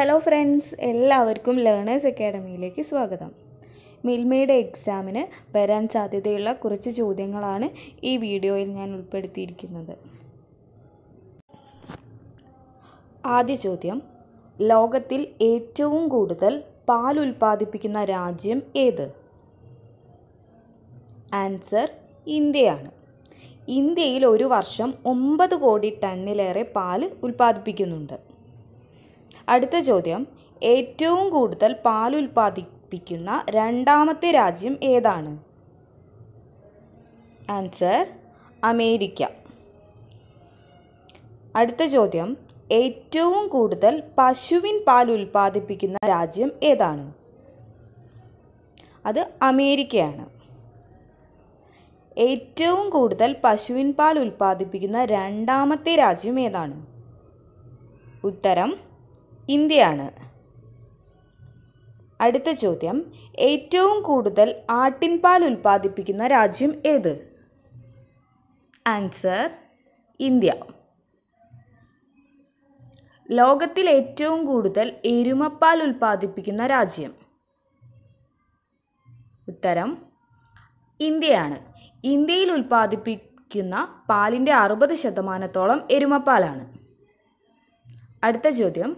hello friends എല്ലാവർക്കും learners അക്കാഡമിയിലേക്ക് സ്വാഗതം മിൽമയുടെ എക്സാമിന് വരാൻ സാധ്യതയുള്ള കുറച്ച് ചോദ്യങ്ങളാണ് ഈ വീഡിയോയിൽ ഞാൻ ഉൾപ്പെടുത്തിയിരിക്കുന്നത് ആദ്യ ചോദ്യം ലോകത്തിൽ ഏറ്റവും കൂടുതൽ പാൽ ഉൽപ്പാദിപ്പിക്കുന്ന രാജ്യം ഏത് ആൻസർ ഇന്ത്യയാണ് ഇന്ത്യയിൽ ഒരു വർഷം ഒമ്പത് കോടി ടണ്ണിലേറെ പാൽ ഉൽപ്പാദിപ്പിക്കുന്നുണ്ട് അടുത്ത ചോദ്യം ഏറ്റവും കൂടുതൽ പാൽ ഉൽപ്പാദിപ്പിക്കുന്ന രണ്ടാമത്തെ രാജ്യം ഏതാണ് ആൻസർ അമേരിക്ക അടുത്ത ചോദ്യം ഏറ്റവും കൂടുതൽ പശുവിൻ പാൽ ഉൽപ്പാദിപ്പിക്കുന്ന രാജ്യം ഏതാണ് അത് അമേരിക്കയാണ് ഏറ്റവും കൂടുതൽ പശുവിൻ പാൽ ഉൽപ്പാദിപ്പിക്കുന്ന രണ്ടാമത്തെ രാജ്യം ഏതാണ് ഉത്തരം ഇന്ത്യയാണ് അടുത്ത ചോദ്യം ഏറ്റവും കൂടുതൽ ആട്ടിൻപാൽ ഉൽപ്പാദിപ്പിക്കുന്ന രാജ്യം ഏത് ആൻസർ ഇന്ത്യ ലോകത്തിൽ ഏറ്റവും കൂടുതൽ എരുമപ്പാൽ ഉൽപ്പാദിപ്പിക്കുന്ന രാജ്യം ഉത്തരം ഇന്ത്യയാണ് ഇന്ത്യയിൽ ഉൽപ്പാദിപ്പിക്കുന്ന പാലിൻ്റെ അറുപത് ശതമാനത്തോളം എരുമപ്പാലാണ് അടുത്ത ചോദ്യം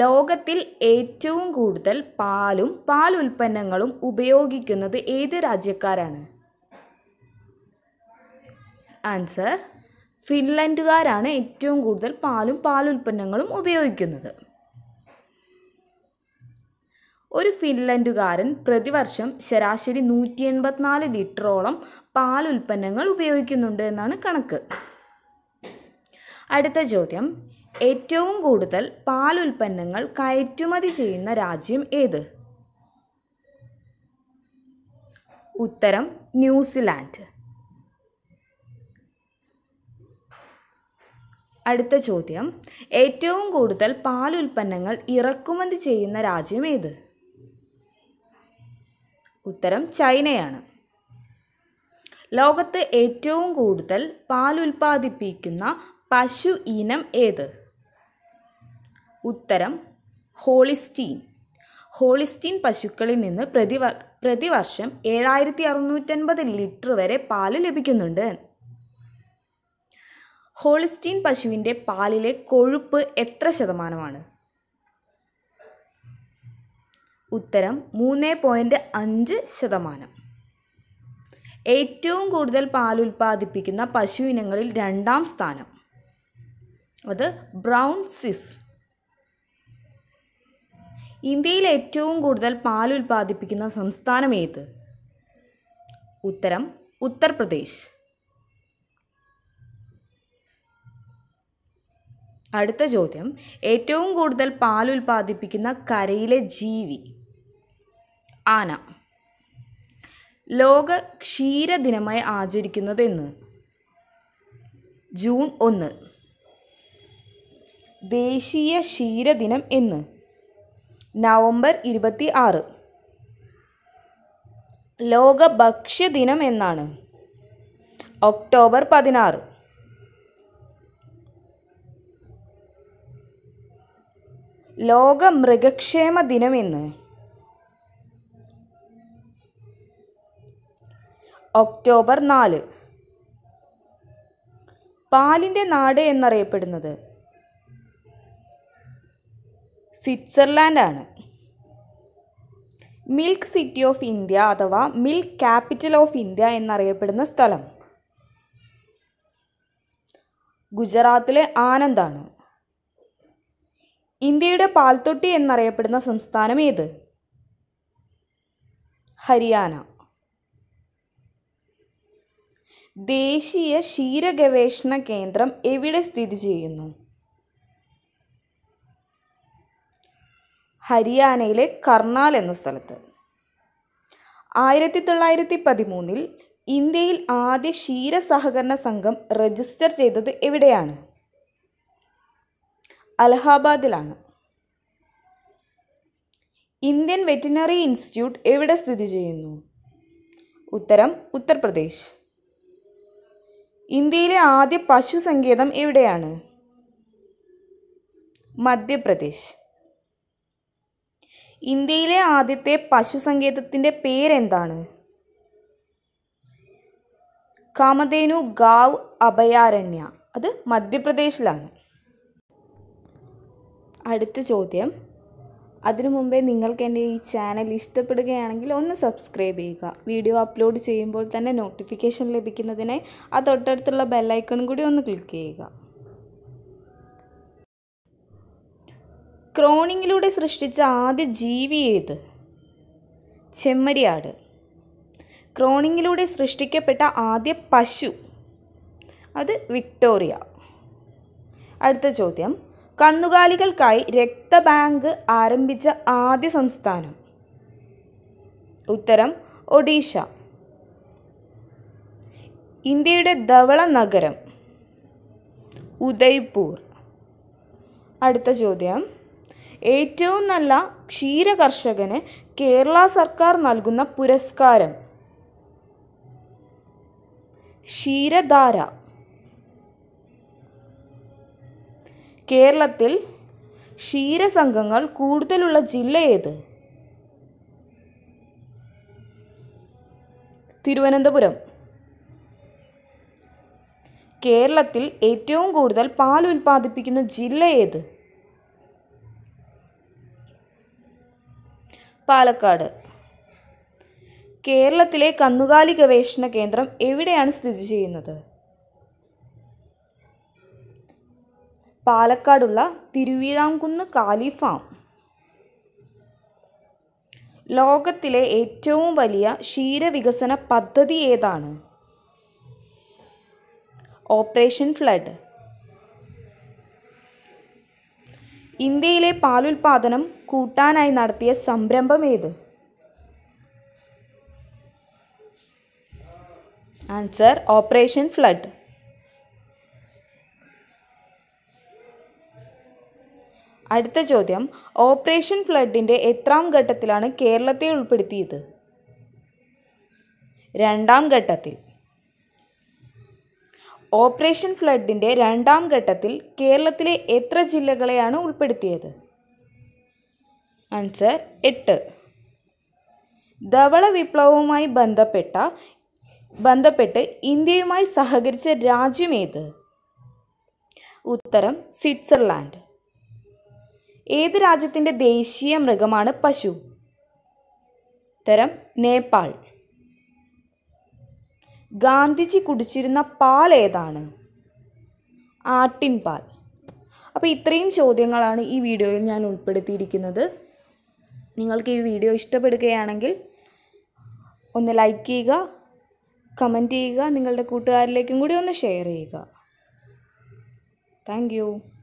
ലോകത്തിൽ ഏറ്റവും കൂടുതൽ പാലും പാൽ ഉൽപ്പന്നങ്ങളും ഉപയോഗിക്കുന്നത് ഏത് രാജ്യക്കാരാണ് ആൻസർ ഫിൻലൻഡുകാരാണ് ഏറ്റവും കൂടുതൽ പാലും പാൽ ഉൽപ്പന്നങ്ങളും ഉപയോഗിക്കുന്നത് ഒരു ഫിൻലൻഡുകാരൻ പ്രതിവർഷം ശരാശരി നൂറ്റി എൺപത്തിനാല് ലിറ്ററോളം പാൽ ഉൽപ്പന്നങ്ങൾ ഉപയോഗിക്കുന്നുണ്ട് എന്നാണ് കണക്ക് അടുത്ത ചോദ്യം ഏറ്റവും കൂടുതൽ പാൽ ഉൽപ്പന്നങ്ങൾ കയറ്റുമതി ചെയ്യുന്ന രാജ്യം ഏത് ഉത്തരം ന്യൂസിലാൻഡ് അടുത്ത ചോദ്യം ഏറ്റവും കൂടുതൽ പാൽ ഉൽപ്പന്നങ്ങൾ ഇറക്കുമതി ചെയ്യുന്ന രാജ്യം ഏത് ഉത്തരം ചൈനയാണ് ലോകത്ത് ഏറ്റവും കൂടുതൽ ഉൽപ്പാദിപ്പിക്കുന്ന പശു ഇനം ഏത് ഉത്തരം ഹോളിസ്റ്റീൻ ഹോളിസ്റ്റീൻ പശുക്കളിൽ നിന്ന് പ്രതിവർ പ്രതിവർഷം ഏഴായിരത്തി അറുന്നൂറ്റൻപത് ലിറ്റർ വരെ പാല് ലഭിക്കുന്നുണ്ട് ഹോളിസ്റ്റീൻ പശുവിൻ്റെ പാലിലെ കൊഴുപ്പ് എത്ര ശതമാനമാണ് ഉത്തരം മൂന്ന് പോയിൻ്റ് അഞ്ച് ശതമാനം ഏറ്റവും കൂടുതൽ പാൽ ഉൽപ്പാദിപ്പിക്കുന്ന പശു ഇനങ്ങളിൽ രണ്ടാം സ്ഥാനം അത് ബ്രൗൺ സിസ് ഇന്ത്യയിൽ ഏറ്റവും കൂടുതൽ പാൽ ഉൽപ്പാദിപ്പിക്കുന്ന സംസ്ഥാനം ഏത് ഉത്തരം ഉത്തർപ്രദേശ് അടുത്ത ചോദ്യം ഏറ്റവും കൂടുതൽ പാൽ ഉൽപ്പാദിപ്പിക്കുന്ന കരയിലെ ജീവി ആന ലോക ക്ഷീര ദിനമായി ആചരിക്കുന്നത് എന്ന് ജൂൺ ഒന്ന് ദേശീയ ക്ഷീരദിനം എന്ന് നവംബർ ഇരുപത്തി ആറ് ലോക ഭക്ഷ്യദിനം എന്നാണ് ഒക്ടോബർ പതിനാറ് ലോക മൃഗക്ഷേമ ദിനമെന്ന് ഒക്ടോബർ നാല് പാലിൻ്റെ നാട് എന്നറിയപ്പെടുന്നത് സ്വിറ്റ്സർലാൻഡാണ് മിൽക്ക് സിറ്റി ഓഫ് ഇന്ത്യ അഥവാ മിൽക്ക് ക്യാപിറ്റൽ ഓഫ് ഇന്ത്യ എന്നറിയപ്പെടുന്ന സ്ഥലം ഗുജറാത്തിലെ ആനന്ദാണ് ഇന്ത്യയുടെ പാൽത്തൊട്ടി എന്നറിയപ്പെടുന്ന സംസ്ഥാനം ഏത് ഹരിയാന ദേശീയ ക്ഷീരഗവേഷണ കേന്ദ്രം എവിടെ സ്ഥിതി ചെയ്യുന്നു ഹരിയാനയിലെ കർണാൽ എന്ന സ്ഥലത്ത് ആയിരത്തി തൊള്ളായിരത്തി പതിമൂന്നിൽ ഇന്ത്യയിൽ ആദ്യ ക്ഷീര സഹകരണ സംഘം രജിസ്റ്റർ ചെയ്തത് എവിടെയാണ് അലഹാബാദിലാണ് ഇന്ത്യൻ വെറ്റിനറി ഇൻസ്റ്റിറ്റ്യൂട്ട് എവിടെ സ്ഥിതി ചെയ്യുന്നു ഉത്തരം ഉത്തർപ്രദേശ് ഇന്ത്യയിലെ ആദ്യ പശു സങ്കേതം എവിടെയാണ് മധ്യപ്രദേശ് ഇന്ത്യയിലെ ആദ്യത്തെ പശു സങ്കേതത്തിൻ്റെ പേരെന്താണ് കാമധേനു ഗാവ് അഭയാരണ്യ അത് മധ്യപ്രദേശിലാണ് അടുത്ത ചോദ്യം അതിനു മുമ്പേ നിങ്ങൾക്ക് എൻ്റെ ഈ ചാനൽ ഇഷ്ടപ്പെടുകയാണെങ്കിൽ ഒന്ന് സബ്സ്ക്രൈബ് ചെയ്യുക വീഡിയോ അപ്ലോഡ് ചെയ്യുമ്പോൾ തന്നെ നോട്ടിഫിക്കേഷൻ ലഭിക്കുന്നതിനായി ആ തൊട്ടടുത്തുള്ള ബെല്ലൈക്കൺ കൂടി ഒന്ന് ക്ലിക്ക് ചെയ്യുക ക്രോണിങ്ങിലൂടെ സൃഷ്ടിച്ച ആദ്യ ജീവി ഏത് ചെമ്മരിയാട് ക്രോണിങ്ങിലൂടെ സൃഷ്ടിക്കപ്പെട്ട ആദ്യ പശു അത് വിക്ടോറിയ അടുത്ത ചോദ്യം കന്നുകാലികൾക്കായി രക്തബാങ്ക് ആരംഭിച്ച ആദ്യ സംസ്ഥാനം ഉത്തരം ഒഡീഷ ഇന്ത്യയുടെ ധവള നഗരം ഉദയ്പൂർ അടുത്ത ചോദ്യം ഏറ്റവും നല്ല ക്ഷീര കർഷകന് കേരള സർക്കാർ നൽകുന്ന പുരസ്കാരം ക്ഷീരധാര കേരളത്തിൽ ക്ഷീരസംഘങ്ങൾ കൂടുതലുള്ള ജില്ല ഏത് തിരുവനന്തപുരം കേരളത്തിൽ ഏറ്റവും കൂടുതൽ പാൽ ഉൽപ്പാദിപ്പിക്കുന്ന ജില്ല ഏത് പാലക്കാട് കേരളത്തിലെ കന്നുകാലി ഗവേഷണ കേന്ദ്രം എവിടെയാണ് സ്ഥിതി ചെയ്യുന്നത് പാലക്കാടുള്ള തിരുവിഴാംകുന്ന് കാലി ഫാം ലോകത്തിലെ ഏറ്റവും വലിയ ക്ഷീരവികസന പദ്ധതി ഏതാണ് ഓപ്പറേഷൻ ഫ്ലഡ് ഇന്ത്യയിലെ പാലുൽപാദനം കൂട്ടാനായി നടത്തിയ സംരംഭം ഏത് ആൻസർ ഓപ്പറേഷൻ ഫ്ലഡ് അടുത്ത ചോദ്യം ഓപ്പറേഷൻ ഫ്ലഡിൻ്റെ എത്രാം ഘട്ടത്തിലാണ് കേരളത്തെ ഉൾപ്പെടുത്തിയത് രണ്ടാം ഘട്ടത്തിൽ ഓപ്പറേഷൻ ഫ്ലഡിൻ്റെ രണ്ടാം ഘട്ടത്തിൽ കേരളത്തിലെ എത്ര ജില്ലകളെയാണ് ഉൾപ്പെടുത്തിയത് ആൻസർ എട്ട് ധവള വിപ്ലവവുമായി ബന്ധപ്പെട്ട ബന്ധപ്പെട്ട് ഇന്ത്യയുമായി സഹകരിച്ച രാജ്യമേത് ഉത്തരം സ്വിറ്റ്സർലാൻഡ് ഏത് രാജ്യത്തിൻ്റെ ദേശീയ മൃഗമാണ് പശു ഉത്തരം നേപ്പാൾ ഗാന്ധിജി കുടിച്ചിരുന്ന പാൽ ഏതാണ് ആട്ടിൻ പാൽ അപ്പോൾ ഇത്രയും ചോദ്യങ്ങളാണ് ഈ വീഡിയോയിൽ ഞാൻ ഉൾപ്പെടുത്തിയിരിക്കുന്നത് നിങ്ങൾക്ക് ഈ വീഡിയോ ഇഷ്ടപ്പെടുകയാണെങ്കിൽ ഒന്ന് ലൈക്ക് ചെയ്യുക കമൻറ്റ് ചെയ്യുക നിങ്ങളുടെ കൂട്ടുകാരിലേക്കും കൂടി ഒന്ന് ഷെയർ ചെയ്യുക താങ്ക്